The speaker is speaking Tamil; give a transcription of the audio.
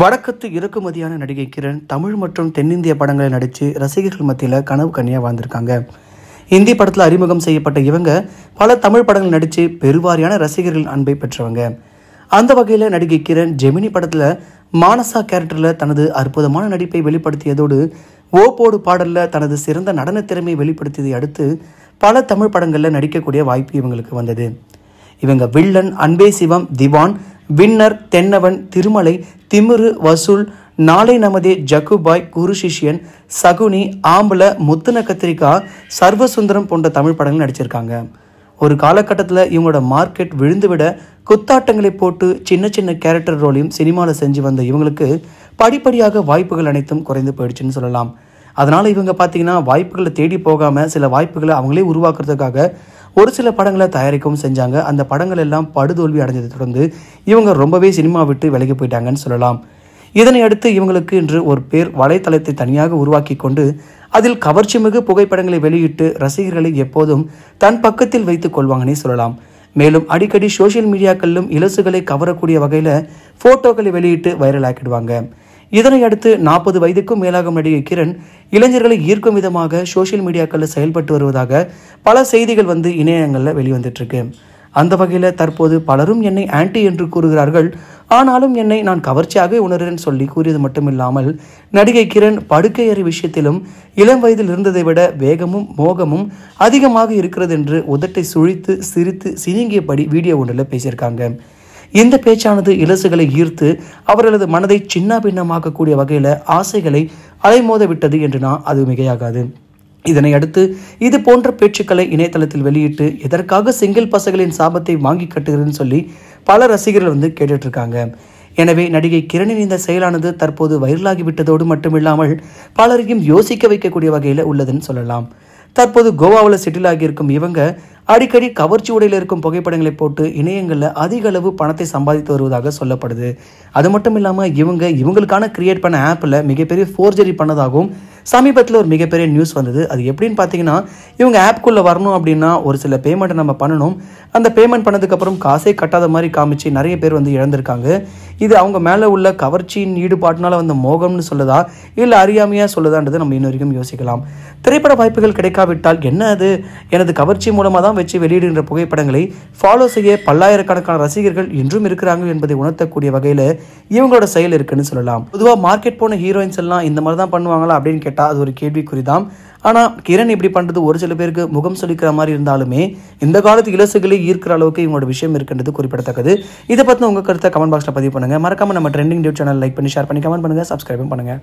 வடக்கத்து இறக்குமதியான நடிகை கிரண் தமிழ் மற்றும் தென்னிந்திய படங்களை நடித்து ரசிகர்கள் மத்தியில் கனவு கண்ணியாக வாழ்ந்திருக்காங்க இந்தி படத்தில் அறிமுகம் செய்யப்பட்ட இவங்க பல தமிழ் படங்கள் நடித்து பெருவாரியான ரசிகர்கள் அன்பை பெற்றவங்க அந்த வகையில் நடிகை கிரண் ஜெமினி படத்தில் மானசா கேரக்டரில் தனது அற்புதமான நடிப்பை வெளிப்படுத்தியதோடு ஓப்போடு பாடலில் தனது சிறந்த நடன திறமையை வெளிப்படுத்தியதை அடுத்து பல தமிழ் படங்களில் நடிக்கக்கூடிய வாய்ப்பு இவங்களுக்கு வந்தது இவங்க வில்லன் அன்பே சிவம் திவான் விண்ணர் தென்னவன் திருமலை திமிரு வசூல் நாளை நமதே ஜக்குபாய் குரு சிஷியன் சகுனி ஆம்பளை முத்துன கத்திரிக்கா சர்வசுந்தரம் போன்ற தமிழ் படங்கள் நடிச்சிருக்காங்க ஒரு காலகட்டத்தில் இவங்களோட மார்க்கெட் விழுந்துவிட குத்தாட்டங்களை போட்டு சின்ன சின்ன கேரக்டர் ரோலையும் சினிமாவில் செஞ்சு வந்த இவங்களுக்கு படிப்படியாக வாய்ப்புகள் அனைத்தும் குறைந்து போயிடுச்சுன்னு சொல்லலாம் அதனால் இவங்க பார்த்தீங்கன்னா வாய்ப்புகளை தேடி போகாமல் சில வாய்ப்புகளை அவங்களே உருவாக்குறதுக்காக ஒரு சில படங்களை தயாரிக்கவும் செஞ்சாங்க அந்த படங்கள் எல்லாம் படுதோல்வி அடைஞ்சதை தொடர்ந்து இவங்க ரொம்பவே சினிமா விட்டு விலகி போயிட்டாங்கன்னு சொல்லலாம் இதனை அடுத்து இவங்களுக்கு இன்று ஒரு பேர் வலைத்தளத்தை தனியாக உருவாக்கி கொண்டு அதில் கவர்ச்சிமிகு புகைப்படங்களை வெளியிட்டு ரசிகர்களை எப்போதும் தன் பக்கத்தில் வைத்துக் கொள்வாங்கன்னே சொல்லலாம் மேலும் அடிக்கடி சோசியல் மீடியாக்களிலும் இலசுகளை கவரக்கூடிய வகையில் ஃபோட்டோக்களை வெளியிட்டு வைரல் ஆக்கிடுவாங்க இதனை அடுத்து நாற்பது வயதுக்கும் மேலாகும் நடிகை கிரண் இளைஞர்களை ஈர்க்கும் விதமாக சோசியல் மீடியாக்களில் செயல்பட்டு வருவதாக பல செய்திகள் வந்து இணையங்களில் வெளிவந்துட்டு இருக்கு அந்த வகையில் தற்போது பலரும் என்னை ஆன்டி என்று கூறுகிறார்கள் ஆனாலும் என்னை நான் கவர்ச்சியாக உணர்கிறேன் சொல்லி கூறியது மட்டுமில்லாமல் நடிகை கிரண் படுக்கையறி விஷயத்திலும் இளம் வயதில் இருந்ததை விட வேகமும் மோகமும் அதிகமாக இருக்கிறது என்று உதட்டை சுழித்து சிரித்து சிணுங்கியபடி வீடியோ ஒன்றில் பேசியிருக்காங்க இந்த பேச்சானது இலசுகளை ஈர்த்து அவர்களது மனதை சின்ன பின்னமாக்கக்கூடிய வகையில் ஆசைகளை அலைமோத விட்டது என்று நான் அது மிகையாகாது இதனை அடுத்து இது போன்ற பேச்சுக்களை இணையதளத்தில் வெளியிட்டு எதற்காக சிங்கிள் பசங்களின் சாபத்தை வாங்கி கட்டுகிறேன்னு சொல்லி பல ரசிகர்கள் வந்து கேட்டுட்ருக்காங்க எனவே நடிகை கிரணின் இந்த செயலானது தற்போது வைரலாகிவிட்டதோடு மட்டுமில்லாமல் பலரையும் யோசிக்க வைக்கக்கூடிய வகையில் உள்ளதுன்னு சொல்லலாம் தற்போது கோவாவில் செட்டில் ஆகியிருக்கும் இவங்க அடிக்கடி கவர்ச்சி உடையில் இருக்கும் புகைப்படங்களை போட்டு இணையங்களில் அதிக அளவு பணத்தை சம்பாதித்து வருவதாக சொல்லப்படுது அது மட்டும் இல்லாமல் இவங்க இவங்களுக்கான கிரியேட் பண்ண ஆப்பில் மிகப்பெரிய ஃபோர்ஜரி பண்ணதாகவும் சமீபத்தில் ஒரு மிகப்பெரிய நியூஸ் வந்தது அது எப்படின்னு பார்த்தீங்கன்னா இவங்க ஆப்க்குள்ளே வரணும் அப்படின்னா ஒரு சில பேமெண்ட்டை நம்ம பண்ணணும் அந்த பேமெண்ட் பண்ணதுக்கப்புறம் காசே கட்டாத மாதிரி காமிச்சு நிறைய பேர் வந்து இழந்திருக்காங்க இது அவங்க மேலே உள்ள கவர்ச்சியின் ஈடுபாட்டினால் வந்த மோகம்னு சொல்லுதா இல்லை அறியாமையாக சொல்லுதான்றது நம்ம இன்ன வரைக்கும் யோசிக்கலாம் திரைப்பட வாய்ப்புகள் கிடைக்காவிட்டால் என்ன அது எனது கவர்ச்சி மூலமாக தான் வச்சு வெளியிடுகின்ற புகைப்படங்களை ஃபாலோ செய்ய பல்லாயிரக்கணக்கான ரசிகர்கள் என்றும் இருக்கிறாங்க என்பதை உணர்த்தக்கூடிய வகையில் இவங்களோட செயல் இருக்குன்னு சொல்லலாம் பொதுவாக மார்க்கெட் போன ஹீரோயின்ஸ் எல்லாம் இந்த மாதிரி தான் பண்ணுவாங்களா அப்படின்னு கேட்டால் அது ஒரு கேள்விக்குறி தான் ஆனால் கிரண் இப்படி பண்ணுறது ஒரு சில பேருக்கு முகம் சொலிக்கிற மாதிரி இருந்தாலுமே இந்த காலத்து இலசுகளை ஈர்க்கிற அளவுக்கு இவங்களோட விஷயம் இருக்கின்றது குறிப்பிடத்தக்கது இதை பற்றின உங்கள் கருத்தை கமெண்ட் பாக்ஸில் பதிவு பண்ணுங்கள் மறக்காமல் நம்ம ட்ரெண்டிங் டியூப் சேனல் லைக் பண்ணி ஷேர் பண்ணி கமெண்ட் பண்ணுங்கள் சப்ஸ்கிரைபும் பண்ணுங்கள்